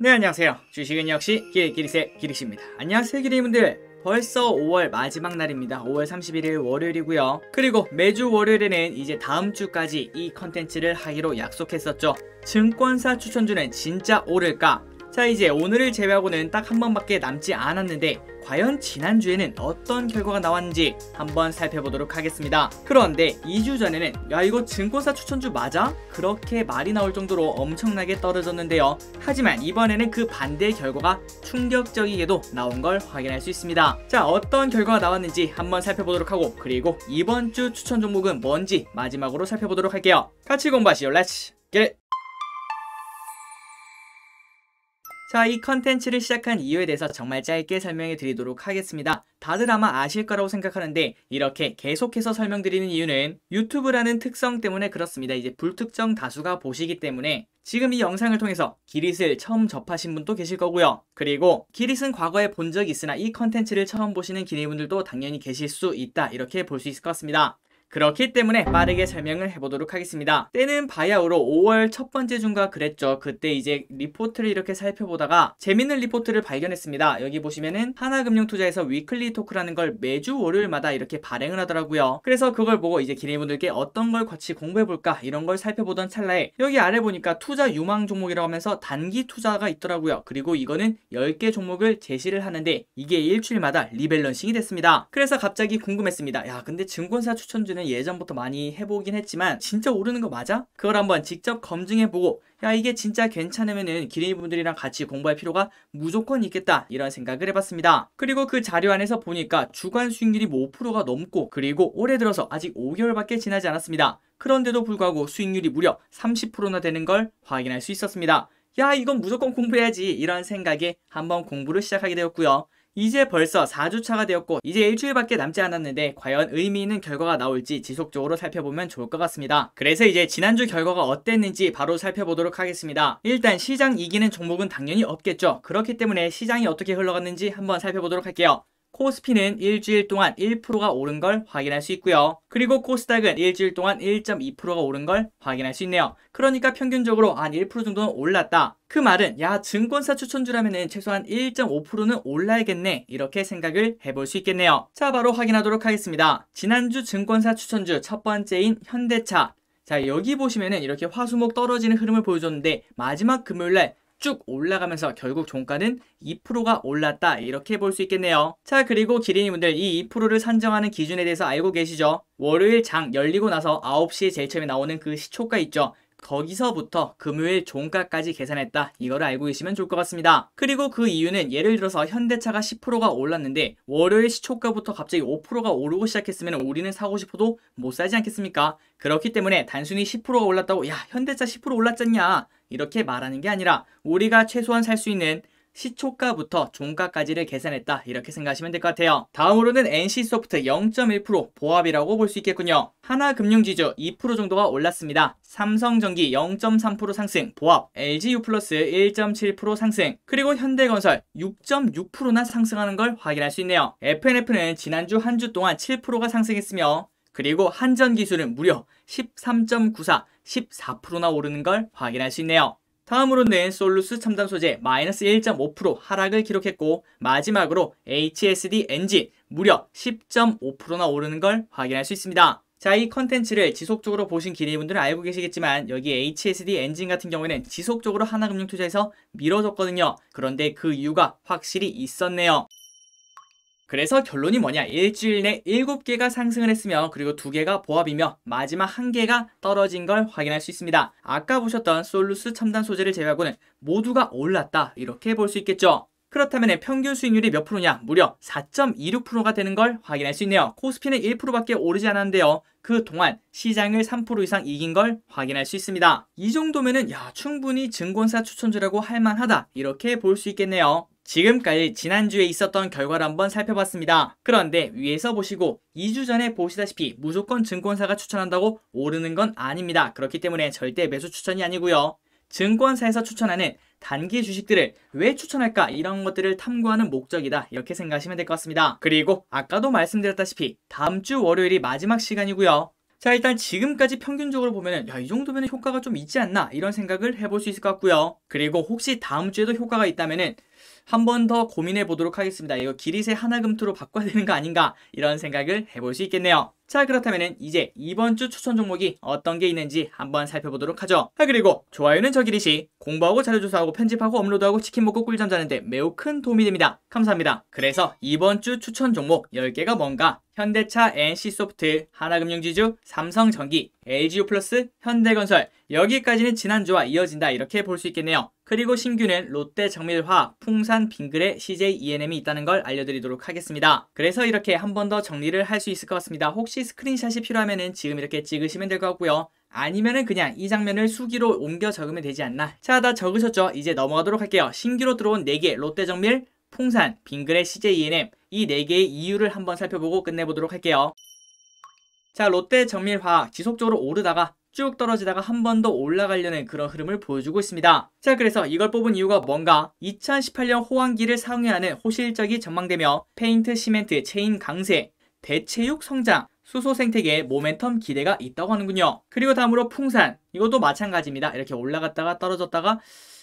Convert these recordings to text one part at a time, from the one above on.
네 안녕하세요 주식은 역시 기릭기릭의 기릭씨입니다 안녕하세요 기릭분들 벌써 5월 마지막 날입니다 5월 31일 월요일이고요 그리고 매주 월요일에는 이제 다음 주까지 이 컨텐츠를 하기로 약속했었죠 증권사 추천주는 진짜 오를까 자 이제 오늘을 제외하고는 딱 한 번밖에 남지 않았는데 과연 지난주에는 어떤 결과가 나왔는지 한번 살펴보도록 하겠습니다. 그런데 2주 전에는 야 이거 증권사 추천주 맞아? 그렇게 말이 나올 정도로 엄청나게 떨어졌는데요. 하지만 이번에는 그 반대의 결과가 충격적이게도 나온 걸 확인할 수 있습니다. 자 어떤 결과가 나왔는지 한번 살펴보도록 하고 그리고 이번 주 추천 종목은 뭔지 마지막으로 살펴보도록 할게요. 같이 공부하시죠. 렛츠 겟! 자, 이 컨텐츠를 시작한 이유에 대해서 정말 짧게 설명해 드리도록 하겠습니다. 다들 아마 아실 거라고 생각하는데 이렇게 계속해서 설명드리는 이유는 유튜브라는 특성 때문에 그렇습니다. 이제 불특정 다수가 보시기 때문에 지금 이 영상을 통해서 기릿을 처음 접하신 분도 계실 거고요. 그리고 기릿은 과거에 본 적이 있으나 이 컨텐츠를 처음 보시는 기내분들도 당연히 계실 수 있다 이렇게 볼 수 있을 것 같습니다. 그렇기 때문에 빠르게 설명을 해보도록 하겠습니다. 때는 바야흐로 5월 첫 번째 중과 그랬죠. 그때 이제 리포트를 이렇게 살펴보다가 재밌는 리포트를 발견했습니다. 여기 보시면은 하나금융투자에서 위클리 토크라는 걸 매주 월요일마다 이렇게 발행을 하더라고요. 그래서 그걸 보고 이제 기내분들께 어떤 걸 같이 공부해볼까 이런 걸 살펴보던 찰나에 여기 아래 보니까 투자 유망 종목이라고 하면서 단기 투자가 있더라고요. 그리고 이거는 10개 종목을 제시를 하는데 이게 일주일마다 리밸런싱이 됐습니다. 그래서 갑자기 궁금했습니다. 야 근데 증권사 추천주는 거는 예전부터 많이 해보긴 했지만 진짜 오르는 거 맞아? 그걸 한번 직접 검증해보고 야 이게 진짜 괜찮으면은 기린이분들이랑 같이 공부할 필요가 무조건 있겠다 이런 생각을 해봤습니다. 그리고 그 자료 안에서 보니까 주간 수익률이 5%가 뭐 넘고 그리고 올해 들어서 아직 5개월밖에 지나지 않았습니다. 그런데도 불구하고 수익률이 무려 30%나 되는 걸 확인할 수 있었습니다. 야 이건 무조건 공부해야지 이런 생각에 한번 공부를 시작하게 되었고요. 이제 벌써 4주차가 되었고 이제 일주일밖에 남지 않았는데 과연 의미 있는 결과가 나올지 지속적으로 살펴보면 좋을 것 같습니다. 그래서 이제 지난주 결과가 어땠는지 바로 살펴보도록 하겠습니다. 일단 시장 이기는 종목은 당연히 없겠죠. 그렇기 때문에 시장이 어떻게 흘러갔는지 한번 살펴보도록 할게요. 코스피는 일주일 동안 1%가 오른 걸 확인할 수 있고요. 그리고 코스닥은 일주일 동안 1.2%가 오른 걸 확인할 수 있네요. 그러니까 평균적으로 한 1% 정도는 올랐다. 그 말은 야 증권사 추천주라면은 최소한 1.5%는 올라야겠네 이렇게 생각을 해볼 수 있겠네요. 자 바로 확인하도록 하겠습니다. 지난주 증권사 추천주 첫 번째인 현대차 자 여기 보시면은 이렇게 화수목 떨어지는 흐름을 보여줬는데 마지막 금요일날 쭉 올라가면서 결국 종가는 2%가 올랐다 이렇게 볼 수 있겠네요. 자 그리고 기린이분들 이 2%를 산정하는 기준에 대해서 알고 계시죠? 월요일 장 열리고 나서 9시에 제일 처음에 나오는 그 시초가 있죠. 거기서부터 금요일 종가까지 계산했다. 이거를 알고 계시면 좋을 것 같습니다. 그리고 그 이유는 예를 들어서 현대차가 10%가 올랐는데 월요일 시초가부터 갑자기 5%가 오르고 시작했으면 우리는 사고 싶어도 못 사지 않겠습니까? 그렇기 때문에 단순히 10%가 올랐다고 야 현대차 10% 올랐잖냐 이렇게 말하는 게 아니라 우리가 최소한 살 수 있는 시초가부터 종가까지를 계산했다 이렇게 생각하시면 될 것 같아요. 다음으로는 NC소프트 0.1% 보합이라고 볼 수 있겠군요. 하나금융지주 2% 정도가 올랐습니다. 삼성전기 0.3% 상승, 보합, LGU 플러스 1.7% 상승, 그리고 현대건설 6.6%나 상승하는 걸 확인할 수 있네요. FNF는 지난주 한 주 동안 7%가 상승했으며 그리고 한전기술은 무려 13.94, 14%나 오르는 걸 확인할 수 있네요. 다음으로 낸 솔루스 첨단 소재 마이너스 1.5% 하락을 기록했고 마지막으로 HSD 엔진 무려 10.5%나 오르는 걸 확인할 수 있습니다. 자, 이 컨텐츠를 지속적으로 보신 기리분들은 알고 계시겠지만 여기 HSD 엔진 같은 경우에는 지속적으로 하나금융투자에서 밀어줬거든요. 그런데 그 이유가 확실히 있었네요. 그래서 결론이 뭐냐 일주일 내 7개가 상승을 했으며 그리고 2개가 보합이며 마지막 1개가 떨어진 걸 확인할 수 있습니다. 아까 보셨던 솔루스 첨단 소재를 제외하고는 모두가 올랐다 이렇게 볼 수 있겠죠. 그렇다면 평균 수익률이 몇 프로냐? 무려 4.26%가 되는 걸 확인할 수 있네요. 코스피는 1%밖에 오르지 않았는데요. 그동안 시장을 3% 이상 이긴 걸 확인할 수 있습니다. 이 정도면은 야 충분히 증권사 추천주라고 할 만하다 이렇게 볼 수 있겠네요. 지금까지 지난주에 있었던 결과를 한번 살펴봤습니다. 그런데 위에서 보시고 2주 전에 보시다시피 무조건 증권사가 추천한다고 오르는 건 아닙니다. 그렇기 때문에 절대 매수 추천이 아니고요. 증권사에서 추천하는 단기 주식들을 왜 추천할까 이런 것들을 탐구하는 목적이다 이렇게 생각하시면 될 것 같습니다. 그리고 아까도 말씀드렸다시피 다음 주 월요일이 마지막 시간이고요. 자 일단 지금까지 평균적으로 보면 야이 정도면 효과가 좀 있지 않나 이런 생각을 해볼 수 있을 것 같고요. 그리고 혹시 다음 주에도 효과가 있다면은 한번더 고민해 보도록 하겠습니다. 이거 기릿의 하나금투로 바꿔야 되는 거 아닌가 이런 생각을 해 볼 수 있겠네요. 자 그렇다면 이제 이번 주 추천 종목이 어떤 게 있는지 한번 살펴보도록 하죠. 아 그리고 좋아요는 저기리시 공부하고 자료조사하고 편집하고 업로드하고 치킨 먹고 꿀잠 자는데 매우 큰 도움이 됩니다. 감사합니다. 그래서 이번 주 추천 종목 10개가 뭔가 현대차, NC소프트, 하나금융지주, 삼성전기, l g 플러스 현대건설 여기까지는 지난주와 이어진다 이렇게 볼 수 있겠네요. 그리고 신규는 롯데 정밀화, 풍산 빙그레, CJ ENM이 있다는 걸 알려드리도록 하겠습니다. 그래서 이렇게 한 번 더 정리를 할 수 있을 것 같습니다. 혹시 스크린샷이 필요하면 지금 이렇게 찍으시면 될 것 같고요. 아니면은 그냥 이 장면을 수기로 옮겨 적으면 되지 않나. 자, 다 적으셨죠? 이제 넘어가도록 할게요. 신규로 들어온 4개 롯데 정밀, 풍산, 빙그레, CJ ENM 이 4개의 이유를 한번 살펴보고 끝내보도록 할게요. 자, 롯데 정밀화학 지속적으로 오르다가 쭉 떨어지다가 한 번 더 올라가려는 그런 흐름을 보여주고 있습니다. 자 그래서 이걸 뽑은 이유가 뭔가 2018년 호황기를 상회하는 호실적이 전망되며 페인트 시멘트 체인 강세, 대체육 성장, 수소 생태계의 모멘텀 기대가 있다고 하는군요. 그리고 다음으로 풍산 이것도 마찬가지입니다. 이렇게 올라갔다가 떨어졌다가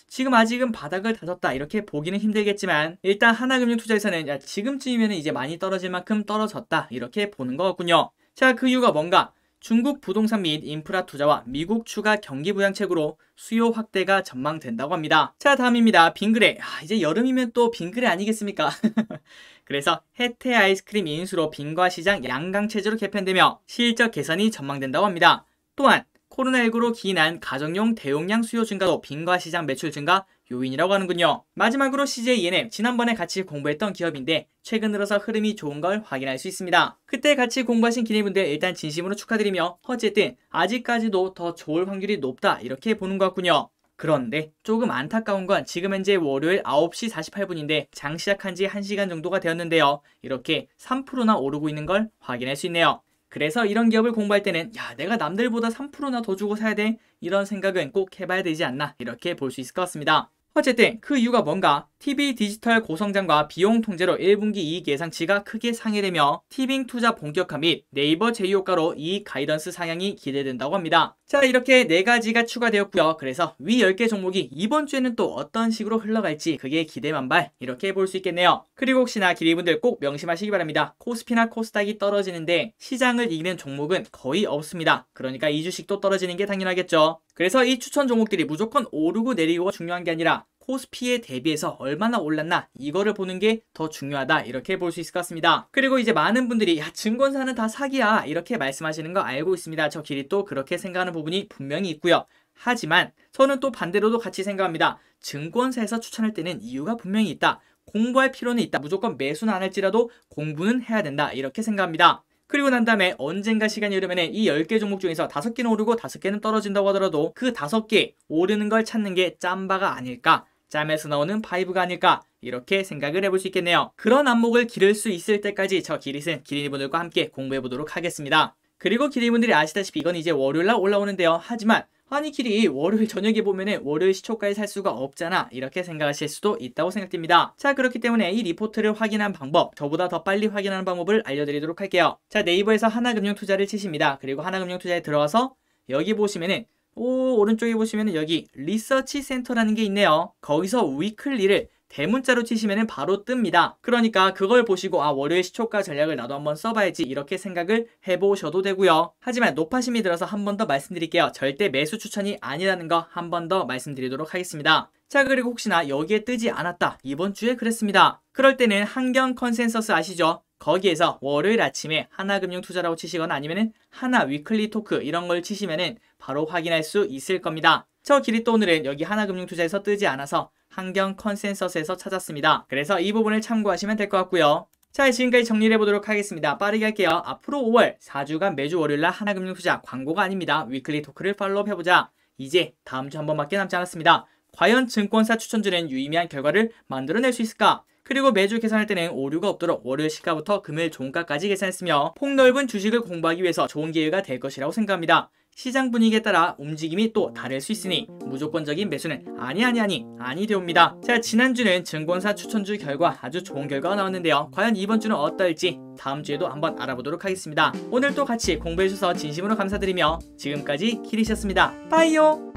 지금 아직은 바닥을 다졌다 이렇게 보기는 힘들겠지만 일단 하나금융투자에서는 지금쯤이면 이제 많이 떨어질 만큼 떨어졌다 이렇게 보는 거 같군요. 자 그 이유가 뭔가 중국 부동산 및 인프라 투자와 미국 추가 경기 부양책으로 수요 확대가 전망된다고 합니다. 자 다음입니다. 빙그레. 아, 이제 여름이면 또 빙그레 아니겠습니까? 그래서 해태 아이스크림 인수로 빙과 시장 양강 체제로 개편되며 실적 개선이 전망된다고 합니다. 또한 코로나19로 기인한 가정용 대용량 수요 증가도 빙과 시장 매출 증가 요인이라고 하는군요. 마지막으로 CJENM 지난번에 같이 공부했던 기업인데 최근 들어서 흐름이 좋은 걸 확인할 수 있습니다. 그때 같이 공부하신 기내분들 일단 진심으로 축하드리며 어쨌든 아직까지도 더 좋을 확률이 높다 이렇게 보는 것 같군요. 그런데 조금 안타까운 건 지금 현재 월요일 9시 48분인데 장 시작한 지 1시간 정도가 되었는데요. 이렇게 3%나 오르고 있는 걸 확인할 수 있네요. 그래서 이런 기업을 공부할 때는 야 내가 남들보다 3%나 더 주고 사야 돼 이런 생각은 꼭 해봐야 되지 않나 이렇게 볼 수 있을 것 같습니다. 어쨌든 네. 그 이유가 뭔가 TV 디지털 고성장과 비용 통제로 1분기 이익 예상치가 크게 상회되며 티빙 투자 본격화 및 네이버 제휴 효과로 이익 가이던스 상향이 기대된다고 합니다. 자 이렇게 4가지가 추가되었고요. 그래서 위 10개 종목이 이번 주에는 또 어떤 식으로 흘러갈지 그게 기대만발 이렇게 볼 수 있겠네요. 그리고 혹시나 기리분들 꼭 명심하시기 바랍니다. 코스피나 코스닥이 떨어지는데 시장을 이기는 종목은 거의 없습니다. 그러니까 이 주식도 떨어지는 게 당연하겠죠. 그래서 이 추천 종목들이 무조건 오르고 내리고가 중요한 게 아니라 코스피에 대비해서 얼마나 올랐나 이거를 보는 게 더 중요하다 이렇게 볼 수 있을 것 같습니다. 그리고 이제 많은 분들이 야 증권사는 다 사기야 이렇게 말씀하시는 거 알고 있습니다. 저 길이 또 그렇게 생각하는 부분이 분명히 있고요. 하지만 저는 또 반대로도 같이 생각합니다. 증권사에서 추천할 때는 이유가 분명히 있다. 공부할 필요는 있다. 무조건 매수는 안 할지라도 공부는 해야 된다. 이렇게 생각합니다. 그리고 난 다음에 언젠가 시간이 흐르면 이 10개 종목 중에서 5개는 오르고 5개는 떨어진다고 하더라도 그 5개 오르는 걸 찾는 게 짬바가 아닐까 잠에서 나오는 파이브가 아닐까 이렇게 생각을 해볼 수 있겠네요. 그런 안목을 기를 수 있을 때까지 저 기릿은 기린이분들과 함께 공부해보도록 하겠습니다. 그리고 기린이분들이 아시다시피 이건 이제 월요일날 올라오는데요. 하지만 아니 길리 월요일 저녁에 보면은 월요일 시초가에 살 수가 없잖아 이렇게 생각하실 수도 있다고 생각됩니다 자 그렇기 때문에 이 리포트를 확인한 방법 저보다 더 빨리 확인하는 방법을 알려드리도록 할게요 자 네이버에서 하나금융투자를 치십니다 그리고 하나금융투자에 들어와서 여기 보시면은 오, 오른쪽에 보시면 여기 리서치 센터라는 게 있네요. 거기서 위클리를 대문자로 치시면 바로 뜹니다. 그러니까 그걸 보시고 아 월요일 시초가 전략을 나도 한번 써봐야지 이렇게 생각을 해보셔도 되고요. 하지만 높아심이 들어서 한 번 더 말씀드릴게요. 절대 매수 추천이 아니라는 거 한 번 더 말씀드리도록 하겠습니다. 자 그리고 혹시나 여기에 뜨지 않았다. 이번 주에 그랬습니다. 그럴 때는 한경 컨센서스 아시죠? 거기에서 월요일 아침에 하나금융투자라고 치시거나 아니면은 하나 위클리 토크 이런 걸 치시면은 바로 확인할 수 있을 겁니다. 저 길이 또 오늘은 여기 하나금융투자에서 뜨지 않아서 환경 컨센서스에서 찾았습니다. 그래서 이 부분을 참고하시면 될 것 같고요. 자 지금까지 정리를 해보도록 하겠습니다. 빠르게 할게요. 앞으로 5월 4주간 매주 월요일날 하나금융투자 광고가 아닙니다. 위클리 토크를 팔로우 해보자. 이제 다음 주 한 번밖에 남지 않았습니다. 과연 증권사 추천주는 유의미한 결과를 만들어낼 수 있을까? 그리고 매주 계산할 때는 오류가 없도록 월요일 시가부터 금요일 종가까지 계산했으며 폭넓은 주식을 공부하기 위해서 좋은 기회가 될 것이라고 생각합니다. 시장 분위기에 따라 움직임이 또 다를 수 있으니 무조건적인 매수는 아니 아니 아니 아니 되옵니다. 자 지난주는 증권사 추천주 결과 아주 좋은 결과가 나왔는데요. 과연 이번주는 어떨지 다음 주에도 한번 알아보도록 하겠습니다. 오늘 도 같이 공부해주셔서 진심으로 감사드리며 지금까지 키리셨습니다. 빠이요!